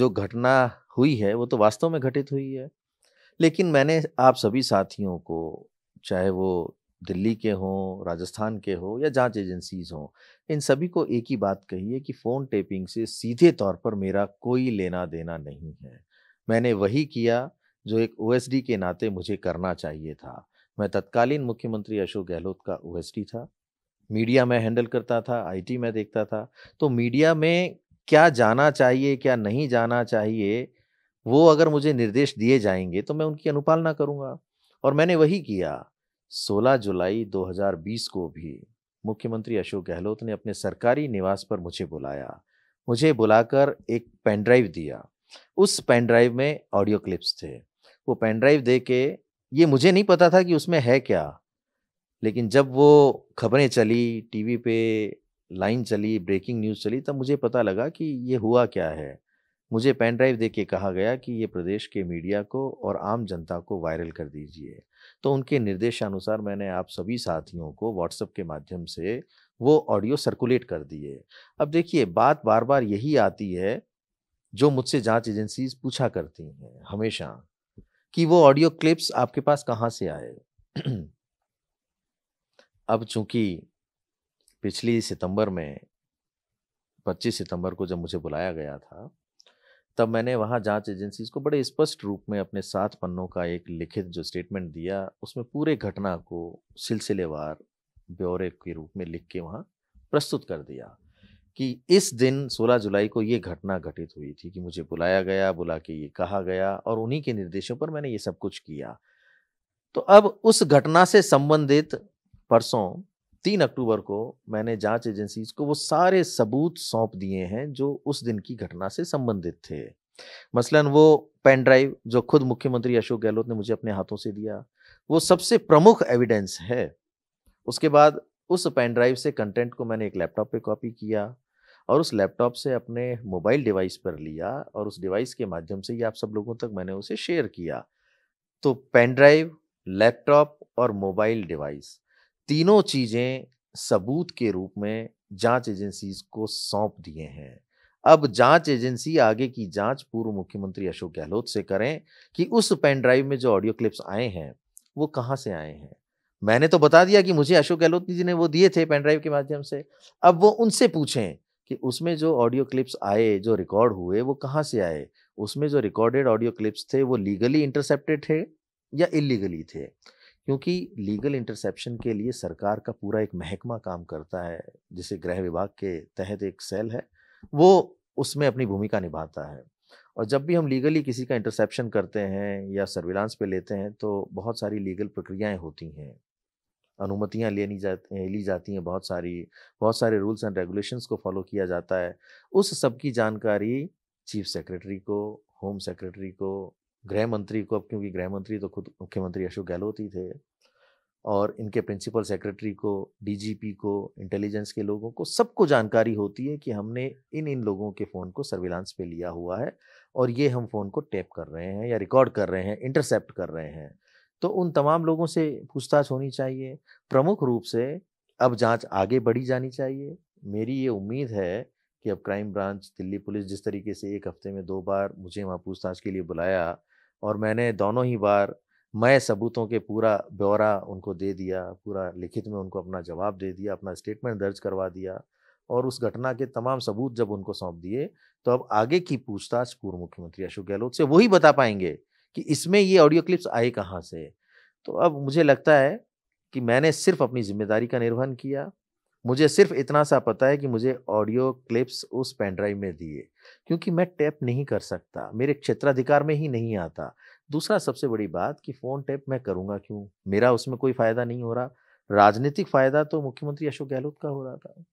जो घटना हुई है वो तो वास्तव में घटित हुई है लेकिन मैंने आप सभी साथियों को चाहे वो दिल्ली के हों राजस्थान के हों या जांच एजेंसीज हों इन सभी को एक ही बात कही है कि फ़ोन टेपिंग से सीधे तौर पर मेरा कोई लेना देना नहीं है मैंने वही किया जो एक ओ के नाते मुझे करना चाहिए था मैं तत्कालीन मुख्यमंत्री अशोक गहलोत का ओ था मीडिया मैं हैंडल करता था आईटी मैं देखता था तो मीडिया में क्या जाना चाहिए क्या नहीं जाना चाहिए वो अगर मुझे निर्देश दिए जाएंगे तो मैं उनकी अनुपालना करूंगा और मैंने वही किया 16 जुलाई 2020 को भी मुख्यमंत्री अशोक गहलोत ने अपने सरकारी निवास पर मुझे बुलाया मुझे बुलाकर एक पेन ड्राइव दिया उस पेन ड्राइव में ऑडियो क्लिप्स थे वो पेन ड्राइव दे के ये मुझे नहीं पता था कि उसमें है क्या लेकिन जब वो खबरें चली टीवी पे लाइन चली ब्रेकिंग न्यूज़ चली तब मुझे पता लगा कि ये हुआ क्या है मुझे पेन ड्राइव दे के कहा गया कि ये प्रदेश के मीडिया को और आम जनता को वायरल कर दीजिए तो उनके निर्देशानुसार मैंने आप सभी साथियों को व्हाट्सएप के माध्यम से वो ऑडियो सर्कुलेट कर दिए अब देखिए बात बार बार यही आती है जो मुझसे जांच एजेंसीज पूछा करती हैं हमेशा कि वो ऑडियो क्लिप्स आपके पास कहाँ से आए अब चूंकि पिछली सितंबर में 25 सितंबर को जब मुझे बुलाया गया था तब मैंने वहाँ जांच एजेंसीज को बड़े स्पष्ट रूप में अपने सात पन्नों का एक लिखित जो स्टेटमेंट दिया उसमें पूरे घटना को सिलसिलेवार ब्यौरे के रूप में लिख के वहाँ प्रस्तुत कर दिया कि इस दिन 16 जुलाई को ये घटना घटित हुई थी कि मुझे बुलाया गया बुला के ये कहा गया और उन्हीं के निर्देशों पर मैंने ये सब कुछ किया तो अब उस घटना से संबंधित परसों तीन अक्टूबर को मैंने जांच एजेंसीज को वो सारे सबूत सौंप दिए हैं जो उस दिन की घटना से संबंधित थे मसलन वो पेन ड्राइव जो खुद मुख्यमंत्री अशोक गहलोत ने मुझे अपने हाथों से दिया वो सबसे प्रमुख एविडेंस है उसके बाद उस पेन ड्राइव से कंटेंट को मैंने एक लैपटॉप पे कॉपी किया और उस लैपटॉप से अपने मोबाइल डिवाइस पर लिया और उस डिवाइस के माध्यम से ही आप सब लोगों तक मैंने उसे शेयर किया तो पेन ड्राइव लैपटॉप और मोबाइल डिवाइस तीनों चीजें सबूत के रूप में जांच एजेंसी को सौंप दिए हैं अब जांच एजेंसी आगे की जांच पूर्व मुख्यमंत्री अशोक गहलोत से करें कि उस पेन ड्राइव में जो ऑडियो क्लिप्स आए हैं वो कहाँ से आए हैं मैंने तो बता दिया कि मुझे अशोक गहलोत जी ने वो दिए थे पेन ड्राइव के माध्यम से अब वो उनसे पूछें कि उसमें जो ऑडियो क्लिप्स आए जो रिकॉर्ड हुए वो कहाँ से आए उसमें जो रिकॉर्डेड ऑडियो क्लिप्स थे वो लीगली इंटरसेप्टेड थे या इलीगली थे क्योंकि लीगल इंटरसेप्शन के लिए सरकार का पूरा एक महकमा काम करता है जिसे गृह विभाग के तहत एक सेल है वो उसमें अपनी भूमिका निभाता है और जब भी हम लीगली किसी का इंटरसेप्शन करते हैं या सर्विलांस पे लेते हैं तो बहुत सारी लीगल प्रक्रियाएं होती हैं अनुमतियां लेनी जाती ली जाती हैं बहुत सारी बहुत सारे रूल्स एंड रेगुलेशंस को फॉलो किया जाता है उस सब की जानकारी चीफ सेक्रेटरी को होम सेक्रेटरी को गृह मंत्री को अब क्योंकि गृह मंत्री तो खुद मुख्यमंत्री अशोक गहलोत ही थे और इनके प्रिंसिपल सेक्रेटरी को डीजीपी को इंटेलिजेंस के लोगों को सबको जानकारी होती है कि हमने इन इन लोगों के फ़ोन को सर्विलांस पे लिया हुआ है और ये हम फ़ोन को टैप कर रहे हैं या रिकॉर्ड कर रहे हैं इंटरसेप्ट कर रहे हैं तो उन तमाम लोगों से पूछताछ होनी चाहिए प्रमुख रूप से अब जांच आगे बढ़ी जानी चाहिए मेरी ये उम्मीद है कि अब क्राइम ब्रांच दिल्ली पुलिस जिस तरीके से एक हफ्ते में दो बार मुझे वहाँ पूछताछ के लिए बुलाया और मैंने दोनों ही बार मैं सबूतों के पूरा ब्यौरा उनको दे दिया पूरा लिखित में उनको अपना जवाब दे दिया अपना स्टेटमेंट दर्ज करवा दिया और उस घटना के तमाम सबूत जब उनको सौंप दिए तो अब आगे की पूछताछ पूर्व मुख्यमंत्री अशोक गहलोत से वही बता पाएंगे कि इसमें ये ऑडियो क्लिप्स आए कहाँ से तो अब मुझे लगता है कि मैंने सिर्फ अपनी जिम्मेदारी का निर्वहन किया मुझे सिर्फ इतना सा पता है कि मुझे ऑडियो क्लिप्स उस पेन ड्राइव में दिए क्योंकि मैं टैप नहीं कर सकता मेरे क्षेत्राधिकार में ही नहीं आता दूसरा सबसे बड़ी बात कि फ़ोन टैप मैं करूँगा क्यों मेरा उसमें कोई फ़ायदा नहीं हो रहा राजनीतिक फ़ायदा तो मुख्यमंत्री अशोक गहलोत का हो रहा था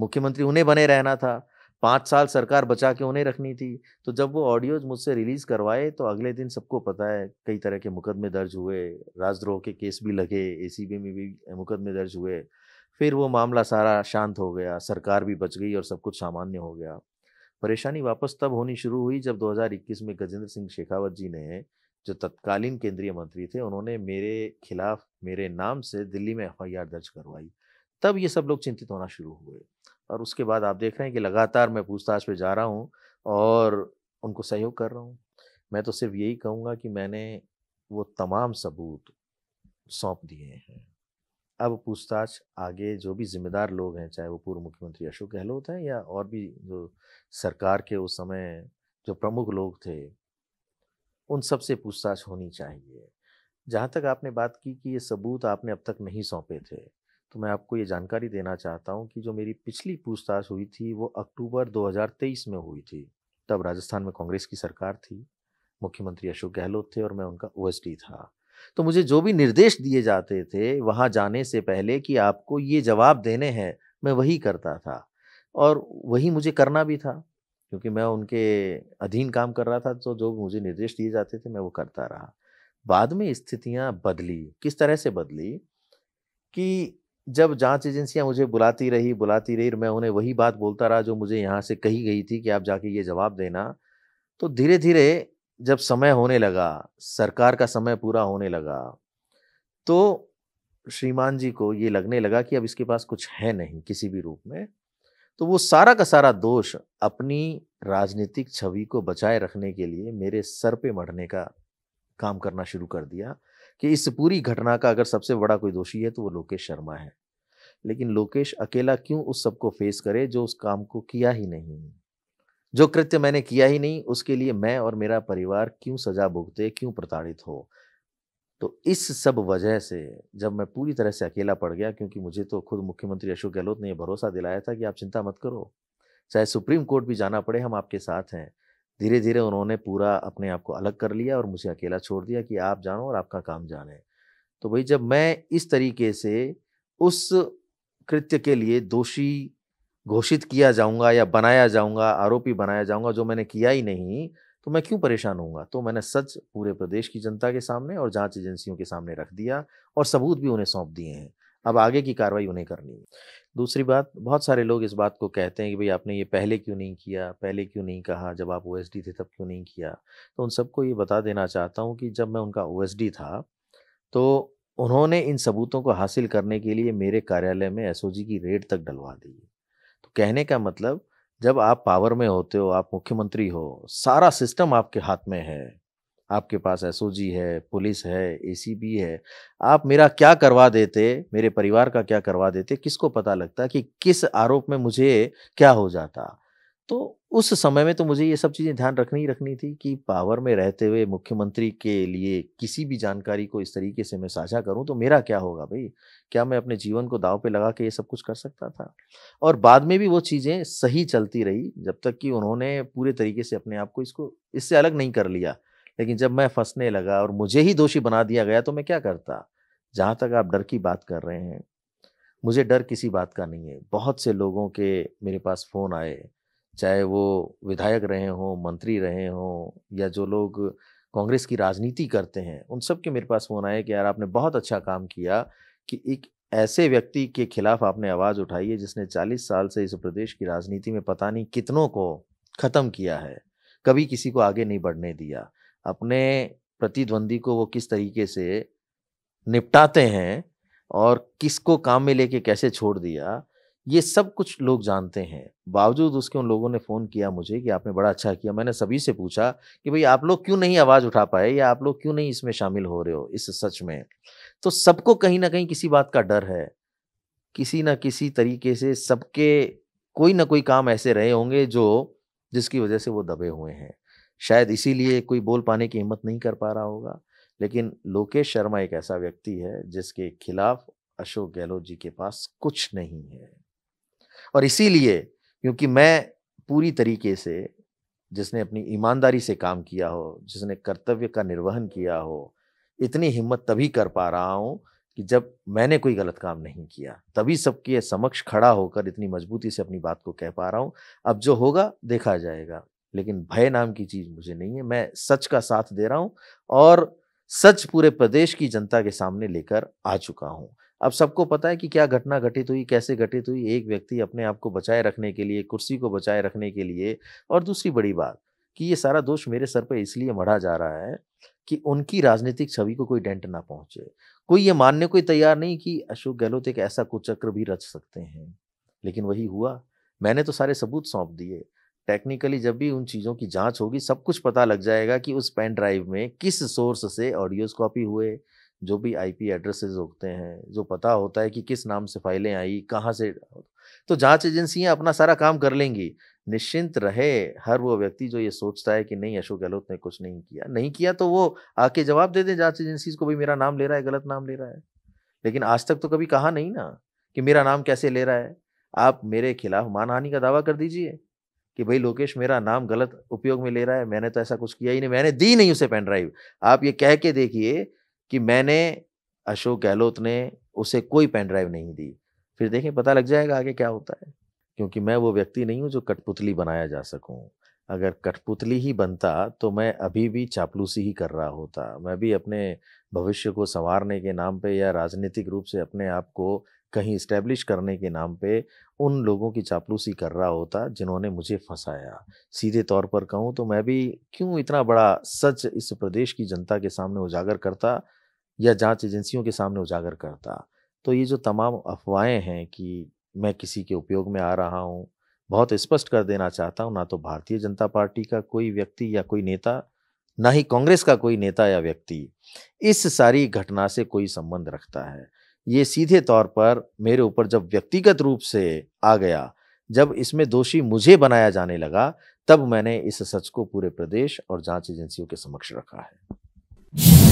मुख्यमंत्री उन्हें बने रहना था पाँच साल सरकार बचा के उन्हें रखनी थी तो जब वो ऑडियोज मुझसे रिलीज़ करवाए तो अगले दिन सबको पता है कई तरह के मुकदमे दर्ज हुए राजद्रोह के केस भी लगे एसीबी में भी मुकदमे दर्ज हुए फिर वो मामला सारा शांत हो गया सरकार भी बच गई और सब कुछ सामान्य हो गया परेशानी वापस तब होनी शुरू हुई जब 2021 में गजेंद्र सिंह शेखावत जी ने जो तत्कालीन केंद्रीय मंत्री थे उन्होंने मेरे खिलाफ मेरे नाम से दिल्ली में एफ दर्ज करवाई तब ये सब लोग चिंतित होना शुरू हुए और उसके बाद आप देख रहे हैं कि लगातार मैं पूछताछ पे जा रहा हूँ और उनको सहयोग कर रहा हूँ मैं तो सिर्फ यही कहूँगा कि मैंने वो तमाम सबूत सौंप दिए हैं अब पूछताछ आगे जो भी जिम्मेदार लोग हैं चाहे वो पूर्व मुख्यमंत्री अशोक गहलोत हैं या और भी जो सरकार के उस समय जो प्रमुख लोग थे उन सब से पूछताछ होनी चाहिए जहाँ तक आपने बात की कि ये सबूत आपने अब तक नहीं सौंपे थे तो मैं आपको ये जानकारी देना चाहता हूँ कि जो मेरी पिछली पूछताछ हुई थी वो अक्टूबर 2023 में हुई थी तब राजस्थान में कांग्रेस की सरकार थी मुख्यमंत्री अशोक गहलोत थे और मैं उनका ओ था तो मुझे जो भी निर्देश दिए जाते थे वहाँ जाने से पहले कि आपको ये जवाब देने हैं मैं वही करता था और वही मुझे करना भी था क्योंकि मैं उनके अधीन काम कर रहा था तो जो मुझे निर्देश दिए जाते थे मैं वो करता रहा बाद में स्थितियाँ बदली किस तरह से बदली कि जब जांच एजेंसियां मुझे बुलाती रही बुलाती रही मैं उन्हें वही बात बोलता रहा जो मुझे यहाँ से कही गई थी कि आप जाके ये जवाब देना तो धीरे धीरे जब समय होने लगा सरकार का समय पूरा होने लगा तो श्रीमान जी को ये लगने लगा कि अब इसके पास कुछ है नहीं किसी भी रूप में तो वो सारा का सारा दोष अपनी राजनीतिक छवि को बचाए रखने के लिए मेरे सर पे मढ़ने का काम करना शुरू कर दिया कि इस पूरी घटना का अगर सबसे बड़ा कोई दोषी है तो वो लोकेश शर्मा है लेकिन लोकेश अकेला क्यों उस सबको फेस करे जो उस काम को किया ही नहीं जो कृत्य मैंने किया ही नहीं उसके लिए मैं और मेरा परिवार क्यों सजा भुगते क्यों प्रताड़ित हो तो इस सब वजह से जब मैं पूरी तरह से अकेला पड़ गया क्योंकि मुझे तो खुद मुख्यमंत्री अशोक गहलोत ने यह भरोसा दिलाया था कि आप चिंता मत करो चाहे सुप्रीम कोर्ट भी जाना पड़े हम आपके साथ हैं धीरे धीरे उन्होंने पूरा अपने आप को अलग कर लिया और मुझे अकेला छोड़ दिया कि आप जानो और आपका काम जाने तो भाई जब मैं इस तरीके से उस कृत्य के लिए दोषी घोषित किया जाऊंगा या बनाया जाऊंगा आरोपी बनाया जाऊंगा जो मैंने किया ही नहीं तो मैं क्यों परेशान होऊंगा तो मैंने सच पूरे प्रदेश की जनता के सामने और जांच एजेंसियों के सामने रख दिया और सबूत भी उन्हें सौंप दिए हैं अब आगे की कार्रवाई उन्हें करनी है दूसरी बात बहुत सारे लोग इस बात को कहते हैं कि भाई आपने ये पहले क्यों नहीं किया पहले क्यों नहीं कहा जब आप ओ थे तब क्यों नहीं किया तो उन सबको ये बता देना चाहता हूँ कि जब मैं उनका ओ था तो उन्होंने इन सबूतों को हासिल करने के लिए मेरे कार्यालय में एस की रेड तक डलवा दी तो कहने का मतलब जब आप पावर में होते हो आप मुख्यमंत्री हो सारा सिस्टम आपके हाथ में है आपके पास एस है पुलिस है ए है आप मेरा क्या करवा देते मेरे परिवार का क्या करवा देते किसको पता लगता कि किस आरोप में मुझे क्या हो जाता तो उस समय में तो मुझे ये सब चीज़ें ध्यान रखनी ही रखनी थी कि पावर में रहते हुए मुख्यमंत्री के लिए किसी भी जानकारी को इस तरीके से मैं साझा करूं तो मेरा क्या होगा भाई क्या मैं अपने जीवन को दाव पे लगा के ये सब कुछ कर सकता था और बाद में भी वो चीज़ें सही चलती रही जब तक कि उन्होंने पूरे तरीके से अपने आप को इसको इससे अलग नहीं कर लिया लेकिन जब मैं फंसने लगा और मुझे ही दोषी बना दिया गया तो मैं क्या करता जहाँ तक आप डर की बात कर रहे हैं मुझे डर किसी बात का नहीं है बहुत से लोगों के मेरे पास फ़ोन आए चाहे वो विधायक रहे हों मंत्री रहे हों या जो लोग कांग्रेस की राजनीति करते हैं उन सब के मेरे पास फोन आए कि यार आपने बहुत अच्छा काम किया कि एक ऐसे व्यक्ति के खिलाफ आपने आवाज़ उठाई है जिसने 40 साल से इस प्रदेश की राजनीति में पता नहीं कितनों को ख़त्म किया है कभी किसी को आगे नहीं बढ़ने दिया अपने प्रतिद्वंदी को वो किस तरीके से निपटाते हैं और किसको काम में लेके कैसे छोड़ दिया ये सब कुछ लोग जानते हैं बावजूद उसके उन लोगों ने फ़ोन किया मुझे कि आपने बड़ा अच्छा किया मैंने सभी से पूछा कि भाई आप लोग क्यों नहीं आवाज़ उठा पाए या आप लोग क्यों नहीं इसमें शामिल हो रहे हो इस सच में तो सबको कहीं ना कहीं किसी बात का डर है किसी ना किसी तरीके से सबके कोई ना कोई काम ऐसे रहे होंगे जो जिसकी वजह से वो दबे हुए हैं शायद इसीलिए कोई बोल पाने की हिम्मत नहीं कर पा रहा होगा लेकिन लोकेश शर्मा एक ऐसा व्यक्ति है जिसके खिलाफ अशोक गहलोत जी के पास कुछ नहीं है और इसीलिए क्योंकि मैं पूरी तरीके से जिसने अपनी ईमानदारी से काम किया हो जिसने कर्तव्य का निर्वहन किया हो इतनी हिम्मत तभी कर पा रहा हूँ कि जब मैंने कोई गलत काम नहीं किया तभी सबके समक्ष खड़ा होकर इतनी मजबूती से अपनी बात को कह पा रहा हूँ अब जो होगा देखा जाएगा लेकिन भय नाम की चीज़ मुझे नहीं है मैं सच का साथ दे रहा हूँ और सच पूरे प्रदेश की जनता के सामने लेकर आ चुका हूँ अब सबको पता है कि क्या घटना घटित हुई कैसे घटित हुई एक व्यक्ति अपने आप को बचाए रखने के लिए कुर्सी को बचाए रखने के लिए और दूसरी बड़ी बात कि ये सारा दोष मेरे सर पर इसलिए मढ़ा जा रहा है कि उनकी राजनीतिक छवि को कोई डेंट ना पहुंचे कोई ये मानने कोई तैयार नहीं कि अशोक गहलोत एक ऐसा कुचक्र भी रच सकते हैं लेकिन वही हुआ मैंने तो सारे सबूत सौंप दिए टेक्निकली जब भी उन चीज़ों की जांच होगी सब कुछ पता लग जाएगा कि उस पेन ड्राइव में किस सोर्स से ऑडियोज कॉपी हुए जो भी आईपी एड्रेसेस होते हैं जो पता होता है कि किस नाम से फाइलें आई कहाँ से तो जांच एजेंसियां अपना सारा काम कर लेंगी निश्चिंत रहे हर वो व्यक्ति जो ये सोचता है कि नहीं अशोक गहलोत ने कुछ नहीं किया नहीं किया तो वो आके जवाब दे दें जांच एजेंसी को भाई मेरा नाम ले रहा है गलत नाम ले रहा है लेकिन आज तक तो कभी कहा नहीं ना कि मेरा नाम कैसे ले रहा है आप मेरे खिलाफ मानहानि का दावा कर दीजिए कि भाई लोकेश मेरा नाम गलत उपयोग में ले रहा है मैंने तो ऐसा कुछ किया ही नहीं मैंने दी नहीं उसे पेन ड्राइव आप ये कह के देखिए कि मैंने अशोक गहलोत ने उसे कोई पेन ड्राइव नहीं दी फिर देखें पता लग जाएगा आगे क्या होता है क्योंकि मैं वो व्यक्ति नहीं हूँ जो कठपुतली बनाया जा सकूँ अगर कठपुतली ही बनता तो मैं अभी भी चापलूसी ही कर रहा होता मैं भी अपने भविष्य को संवारने के नाम पे या राजनीतिक रूप से अपने आप को कहीं इस्टेब्लिश करने के नाम पे उन लोगों की चापलूसी कर रहा होता जिन्होंने मुझे फंसाया सीधे तौर पर कहूँ तो मैं भी क्यों इतना बड़ा सच इस प्रदेश की जनता के सामने उजागर करता या जांच एजेंसियों के सामने उजागर करता तो ये जो तमाम अफवाहें हैं कि मैं किसी के उपयोग में आ रहा हूँ बहुत स्पष्ट कर देना चाहता हूँ ना तो भारतीय जनता पार्टी का कोई व्यक्ति या कोई नेता ना ही कांग्रेस का कोई नेता या व्यक्ति इस सारी घटना से कोई संबंध रखता है ये सीधे तौर पर मेरे ऊपर जब व्यक्तिगत रूप से आ गया जब इसमें दोषी मुझे बनाया जाने लगा तब मैंने इस सच को पूरे प्रदेश और जांच एजेंसियों के समक्ष रखा है